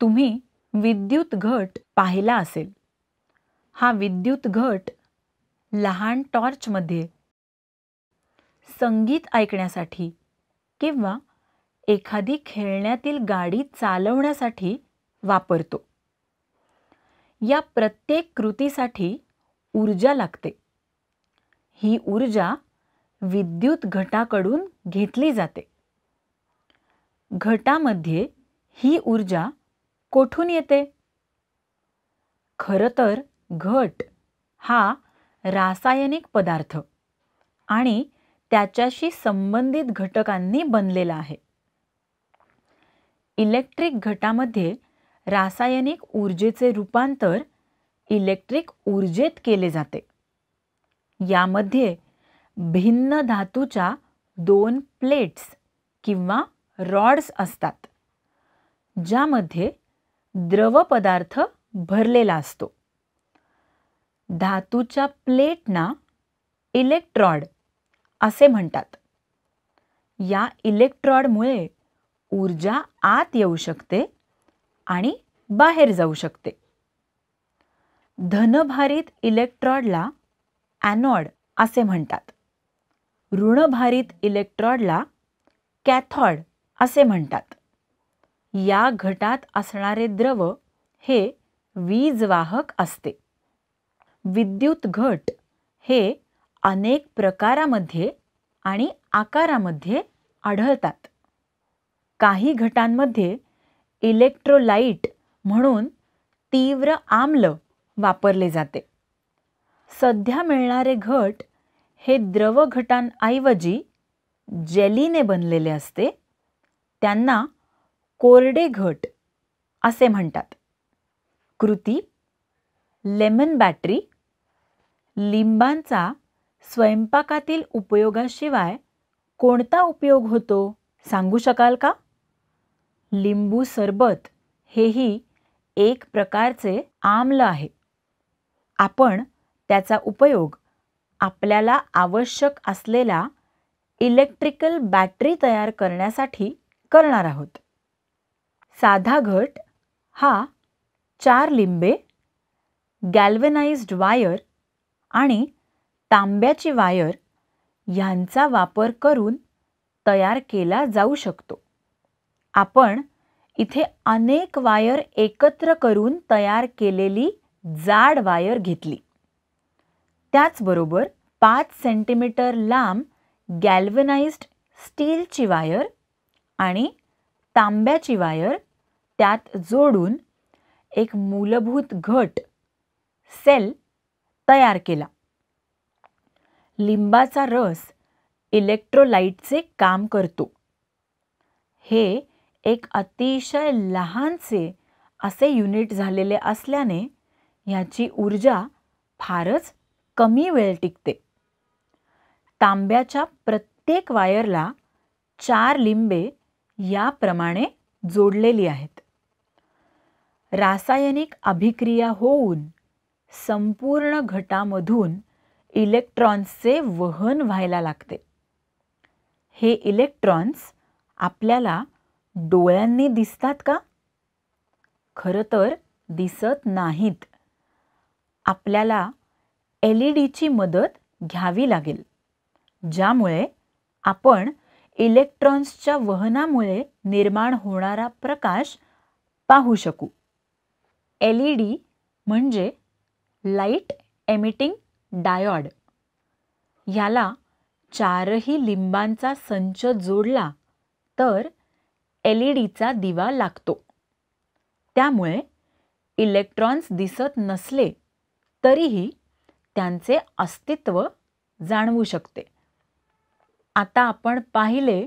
तुम्ही विद्युत घट पाहिला असेल हा विद्युत घट लहान टॉर्चमध्ये संगीत ऐकण्यासाठी किंवा एखादी खेळण्यातील गाडी चालवण्यासाठी वापरतो या प्रत्येक कृतीसाठी ऊर्जा लागते ही ऊर्जा विद्युत घटाकडून घेतली जाते घटामध्ये ही ऊर्जा कोठून येते खरं तर घट हा रासायनिक पदार्थ आणि त्याच्याशी संबंधित घटकांनी बनलेला आहे इलेक्ट्रिक घटामध्ये रासायनिक ऊर्जेचे रूपांतर इलेक्ट्रिक ऊर्जेत केले जाते यामध्ये भिन्न धातूच्या दोन प्लेट्स किंवा रॉड्स असतात ज्यामध्ये द्रव पदार्थ भरलेला असतो धातूच्या प्लेटना इलेक्ट्रॉड असे म्हणतात या इलेक्ट्रॉडमुळे ऊर्जा आत येऊ शकते आणि बाहेर जाऊ शकते धनभारित इलेक्ट्रॉडला ॲनॉड असे म्हणतात ऋणभारित इलेक्ट्रॉडला कॅथॉड असे म्हणतात या घटात असणारे द्रव हे वीजवाहक असते विद्युत घट हे अनेक प्रकारामध्ये आणि आकारामध्ये आढळतात काही घटांमध्ये इलेक्ट्रोलाइट म्हणून तीव्र आम्ल वापरले जाते सध्या मिळणारे घट हे द्रव घटांऐवजी जेलीने बनलेले असते त्यांना कोरडे घट असे म्हणतात कृती लेमन बॅटरी लिंबांचा स्वयंपाकातील उपयोगाशिवाय कोणता उपयोग होतो सांगू शकाल का लिंबू सरबत हेही एक प्रकारचे आम्ल आहे आपण त्याचा उपयोग आपल्याला आवश्यक असलेला इलेक्ट्रिकल बॅटरी तयार करण्यासाठी करणार आहोत साधा घट हा चार लिंबे गॅल्वनाइज्ड वायर आणि तांब्याची वायर ह्यांचा वापर करून तयार केला जाऊ शकतो आपण इथे अनेक वायर एकत्र करून तयार केलेली जाड वायर घेतली त्याचबरोबर पाच सेंटीमीटर लांब गॅल्वनाइज्ड स्टीलची वायर आणि तांब्याची वायर त्यात जोडून एक मूलभूत घट सेल तयार केला लिंबाचा रस इलेक्ट्रोलाइटचे काम करतो हे एक अतिशय लहानसे असे युनिट झालेले असल्याने ह्याची ऊर्जा फारच कमी वेळ टिकते तांब्याच्या प्रत्येक वायरला चार लिंबे याप्रमाणे जोडलेली आहेत रासायनिक अभिक्रिया होऊन संपूर्ण घटामधून इलेक्ट्रॉन्सचे वहन व्हायला लागते हे इलेक्ट्रॉन्स आपल्याला डोळ्यांनी दिसतात का खरं तर दिसत नाहीत आपल्याला एल ई डीची मदत घ्यावी लागेल ज्यामुळे आपण इलेक्ट्रॉन्सच्या वहनामुळे निर्माण होणारा प्रकाश पाहू शकू एल ई डी म्हणजे लाईट एमिटिंग डायॉड ह्याला चारही लिंबांचा संच जोडला तर एल ई दिवा लागतो त्यामुळे इलेक्ट्रॉन्स दिसत नसले तरीही त्यांचे अस्तित्व जाणवू शकते आता आपण पाहिले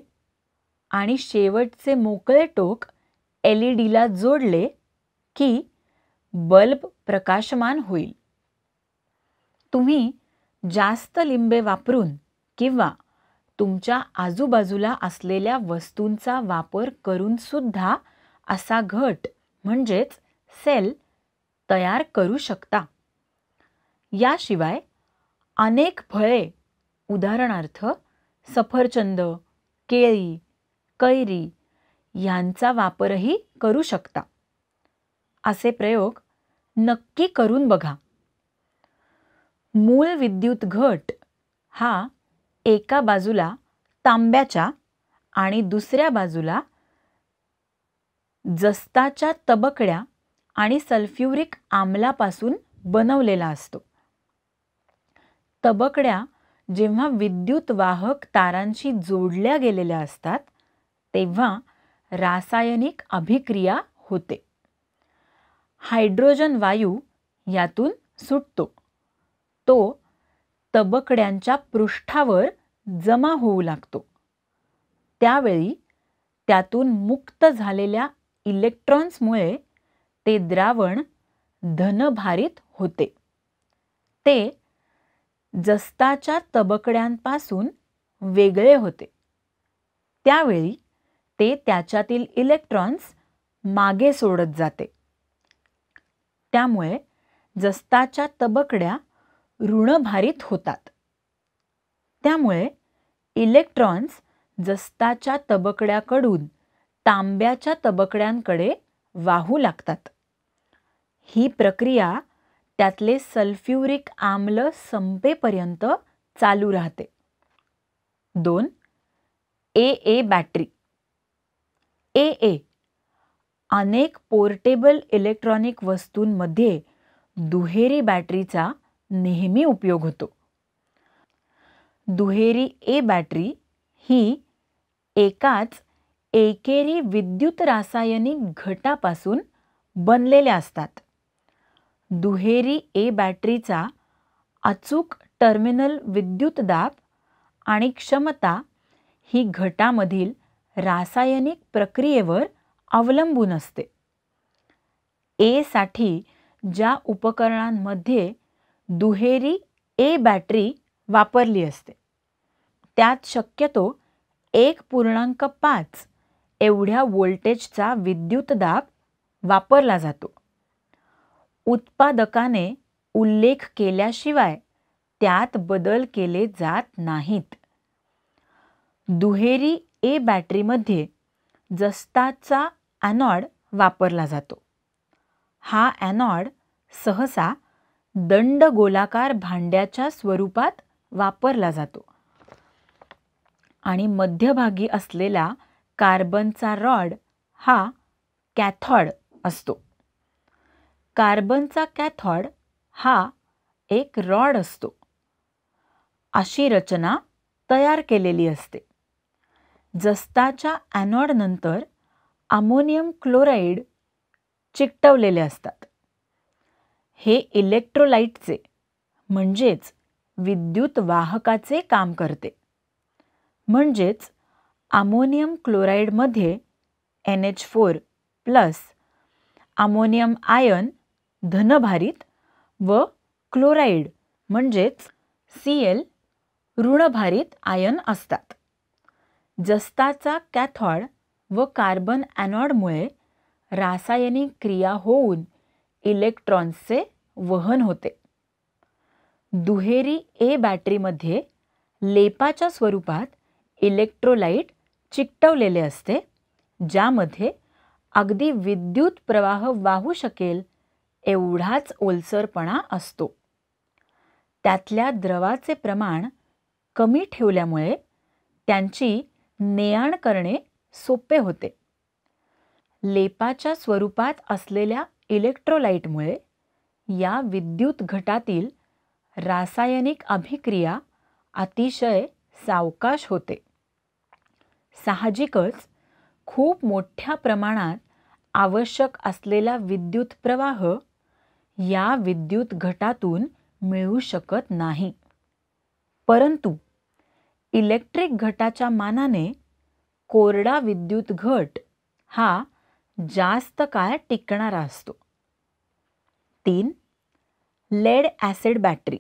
आणि शेवटचे मोकळे टोक एल ई डीला जोडले की बल्ब प्रकाशमान होईल तुम्ही जास्त लिंबे वापरून किंवा तुमच्या आजूबाजूला असलेल्या वस्तूंचा वापर करून सुद्धा असा घट म्हणजेच सेल तयार करू शकता याशिवाय अनेक फळे उदाहरणार्थ सफरचंद केळी कैरी यांचा वापरही करू शकता असे प्रयोग नक्की करून बघा मूळ विद्युत घट हा एका बाजूला तांब्याच्या आणि दुसऱ्या बाजूला जस्ताच्या तबकड्या आणि सल्फ्युरिक आम्लापासून बनवलेला असतो तबकड्या जेव्हा विद्युत वाहक तारांशी जोडल्या गेलेल्या असतात तेव्हा रासायनिक अभिक्रिया होते हायड्रोजन वायू यातून सुटतो तो तबकड्यांच्या पृष्ठावर जमा होऊ लागतो त्यावेळी त्यातून मुक्त झालेल्या इलेक्ट्रॉन्समुळे ते द्रावण धनभारित होते ते जस्ताच्या तबकड्यांपासून वेगळे होते त्यावेळी ते त्याच्यातील इलेक्ट्रॉन्स मागे सोडत जाते त्यामुळे जस्ताच्या तबकड्या ऋणभारित होतात त्यामुळे इलेक्ट्रॉन्स जस्ताच्या तबकड्याकडून तांब्याच्या तबकड्यांकडे वाहू लागतात ही प्रक्रिया त्यातले सल्फ्युरिक आम्ल संपेपर्यंत चालू राहते दोन ए ए बॅटरी ए ए अनेक पोर्टेबल इलेक्ट्रॉनिक वस्तूंमध्ये दुहेरी बॅटरीचा नेहमी उपयोग होतो दुहेरी ए बॅटरी ही एकाच एकेरी विद्युत रासायनिक घटापासून बनलेल्या असतात दुहेरी ए बॅटरीचा अचूक टर्मिनल विद्युत दाब आणि क्षमता ही घटामधील रासायनिक प्रक्रियेवर अवलंबून असते ए साठी ज्या उपकरणांमध्ये दुहेरी ए बॅटरी वापरली असते त्यात शक्यतो एक पूर्णांक पाच एवढ्या वोल्टेजचा विद्युतदाब वापरला जातो उत्पादकाने उल्लेख केल्याशिवाय त्यात बदल केले जात नाहीत दुहेरी ए बॅटरीमध्ये जस्ताचा ॲनॉड वापरला जातो हा ॲनॉड सहसा दंड गोलाकार भांड्याच्या स्वरूपात वापरला जातो आणि मध्यभागी असलेला कार्बनचा रॉड हा कॅथॉड असतो कार्बनचा कॅथॉड हा एक रॉड असतो अशी रचना तयार केलेली असते जस्ताच्या ॲनॉडनंतर अमोनियम क्लोराईड चिकटवलेले असतात हे इलेक्ट्रोलाईटचे म्हणजेच विद्युत वाहकाचे काम करते म्हणजेच अमोनियम क्लोराईडमध्ये N H four plus ammonium ion धनभारित व क्लोराईड म्हणजेच सी एल ऋणभारित आयन असतात जस्ताचा कॅथॉड व कार्बन ॲनॉडमुळे रासायनिक क्रिया होऊन इलेक्ट्रॉन्सचे वहन होते दुहेरी ए बॅटरीमध्ये लेपाच्या स्वरूपात इलेक्ट्रोलाइट चिकटवलेले असते ज्यामध्ये अगदी विद्युत प्रवाह वाहू शकेल एवढाच ओलसरपणा असतो त्यातल्या द्रवाचे प्रमाण कमी ठेवल्यामुळे त्यांची ने करणे सोपे होते लेपाच्या स्वरूपात असलेल्या इलेक्ट्रोलाइटमुळे या विद्युत घटातील रासायनिक अभिक्रिया अतिशय सावकाश होते साहजिकच खूप मोठ्या प्रमाणात आवश्यक असलेला विद्युत प्रवाह या विद्युत घटातून मिळू शकत नाही परंतु इलेक्ट्रिक घटाच्या मानाने कोरडा विद्युत घट हा जास्त काळ टिकणारा असतो तीन lead acid battery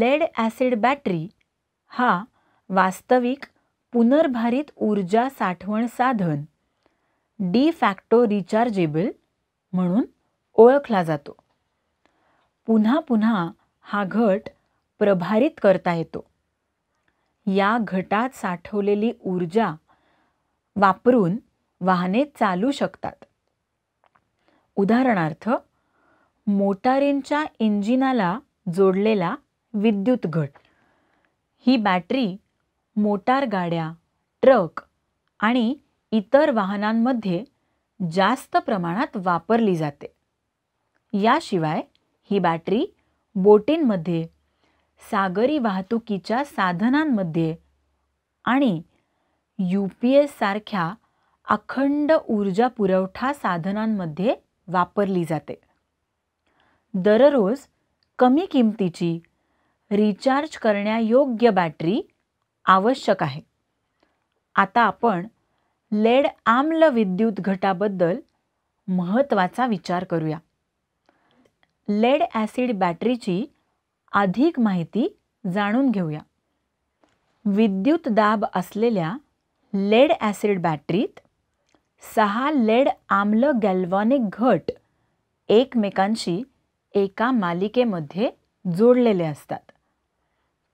lead acid battery हा वास्तविक पुनर्भारित ऊर्जा साठवण साधन डी फॅक्टो रिचार्जेबल म्हणून ओळखला जातो पुन्हा पुन्हा हा घट प्रभारित करता येतो या घटात साठवलेली ऊर्जा वापरून वाहने चालू शकतात उदाहरणार्थ मोटारींच्या इंजिनाला जोडलेला विद्युत घट ही बॅटरी मोटार गाड्या ट्रक आणि इतर वाहनांमध्ये जास्त प्रमाणात वापरली जाते याशिवाय ही बॅटरी बोटींमध्ये सागरी वाहतुकीच्या साधनांमध्ये आणि यू पी एससारख्या अखंड ऊर्जा पुरवठा साधनांमध्ये वापरली जाते दररोज कमी किमतीची रिचार्ज करण्यायोग्य बॅटरी आवश्यक आहे आता आपण लेड आम्ल विद्युत घटाबद्दल महत्त्वाचा विचार करूया लेड ॲसिड बॅटरीची अधिक माहिती जाणून घेऊया विद्युत दाब असलेल्या लेड ॲसिड बॅटरीत सहा लेड आम्ल गॅल्वॉनिक घट एकमेकांशी एका मालिकेमध्ये जोडलेले असतात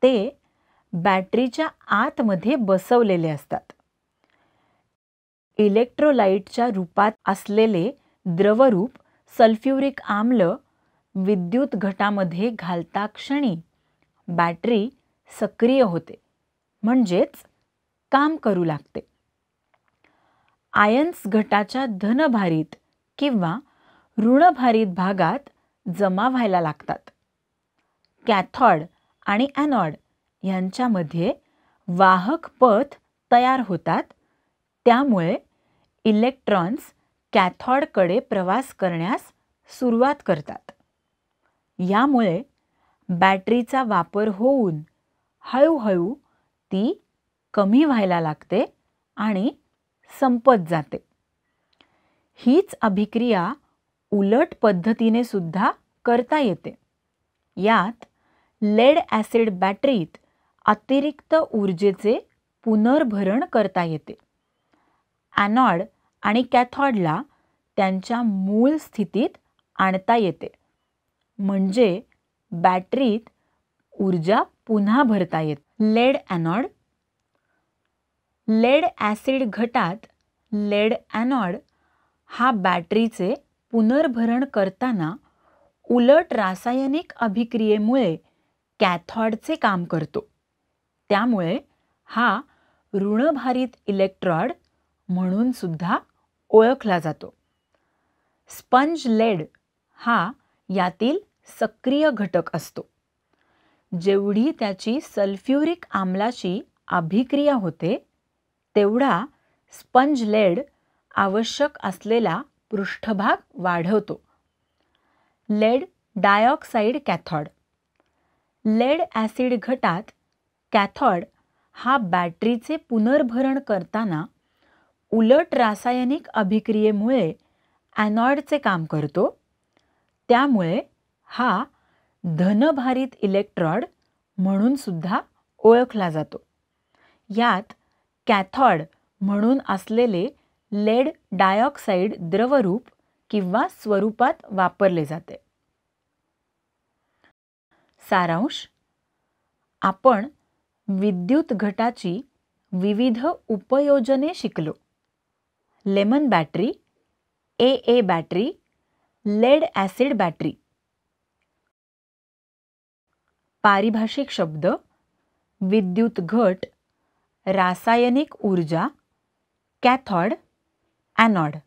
ते बॅटरीच्या आतमध्ये बसवलेले असतात इलेक्ट्रोलाइटच्या रूपात असलेले द्रवरूप सल्फ्युरिक आम्ल विद्युत घटामध्ये घालता क्षणी बॅटरी सक्रिय होते म्हणजेच काम करू लागते आयन्स घटाच्या धनभारीत किंवा ऋणभारीत भागात जमा व्हायला लागतात कॅथॉड आणि अॅनॉड यांच्यामध्ये वाहक पथ तयार होतात त्यामुळे इलेक्ट्रॉन्स कॅथॉडकडे प्रवास करण्यास सुरुवात करतात यामुळे बॅटरीचा वापर होऊन हळूहळू ती कमी व्हायला लागते आणि संपत जाते हीच अभिक्रिया उलट पद्धतीने सुद्धा करता येते यात लेड ॲसिड बॅटरीत अतिरिक्त ऊर्जेचे पुनर्भरण करता येते ॲनॉड आणि कॅथॉडला त्यांच्या मूळ स्थितीत आणता येते म्हणजे बॅटरीत ऊर्जा पुन्हा भरता येत लेड ॲनॉड लेड ॲसिड घटात लेड ॲनॉड हा बॅटरीचे पुनर्भरण करताना उलट रासायनिक अभिक्रियेमुळे कॅथॉडचे काम करतो त्यामुळे हा ऋणभारित इलेक्ट्रॉड म्हणून सुद्धा ओळखला जातो स्पंज लेड हा यातील सक्रिय घटक असतो जेवढी त्याची सल्फ्युरिक आम्लाची अभिक्रिया होते तेवढा स्पंज लेड आवश्यक असलेला पृष्ठभाग वाढवतो lead dioxide cathode lead acid घटात कॅथॉड हा बॅटरीचे पुनर्भरण करताना उलट रासायनिक अभिक्रियेमुळे ॲनॉइडचे काम करतो त्यामुळे हा धनभारित इलेक्ट्रॉड म्हणून सुद्धा ओळखला जातो यात कॅथॉड म्हणून असलेले लेड डायऑक्साईड द्रवरूप किंवा स्वरूपात वापरले जाते सारांश आपण विद्युत घटाची विविध उपयोजने शिकलो lemon battery A A battery lead acid battery पारिभाषिक शब्द विद्युत घट रासायनिक ऊर्जा कॅथॉड ॲनॉड